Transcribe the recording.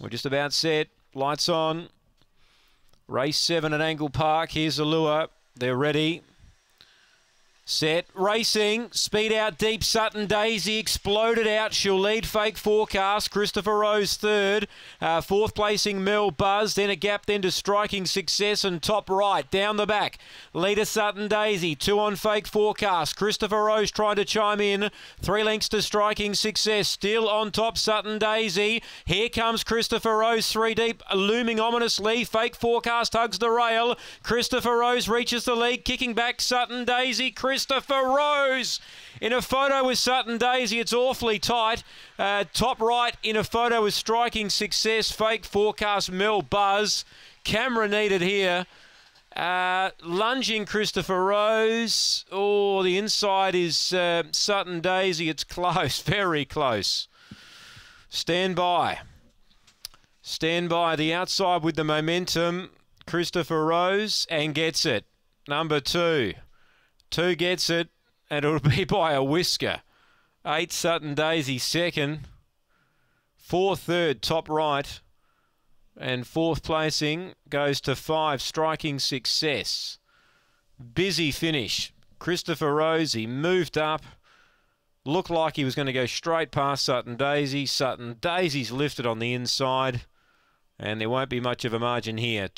We're just about set. Lights on. Race 7 at Angle Park. Here's the lure. They're ready. Set, racing, speed out deep. Sutton Daisy exploded out. She'll lead fake forecast. Christopher Rose third. Uh, fourth placing Mill Buzz. Then a gap then to striking success and top right. Down the back. Leader Sutton Daisy. Two on fake forecast. Christopher Rose trying to chime in. Three lengths to striking success. Still on top Sutton Daisy. Here comes Christopher Rose three deep. Looming ominously. Fake forecast hugs the rail. Christopher Rose reaches the lead. Kicking back Sutton Daisy. Chris Christopher Rose in a photo with Sutton Daisy. It's awfully tight. Uh, top right in a photo with striking success. Fake forecast Mel Buzz. Camera needed here. Uh, lunging Christopher Rose. Oh, the inside is uh, Sutton Daisy. It's close, very close. Stand by. Stand by. The outside with the momentum. Christopher Rose and gets it. Number two. Two gets it, and it'll be by a whisker. Eight Sutton Daisy second. Four third, top right. And fourth placing goes to five, striking success. Busy finish. Christopher Rosie moved up. Looked like he was going to go straight past Sutton Daisy. Sutton Daisy's lifted on the inside. And there won't be much of a margin here.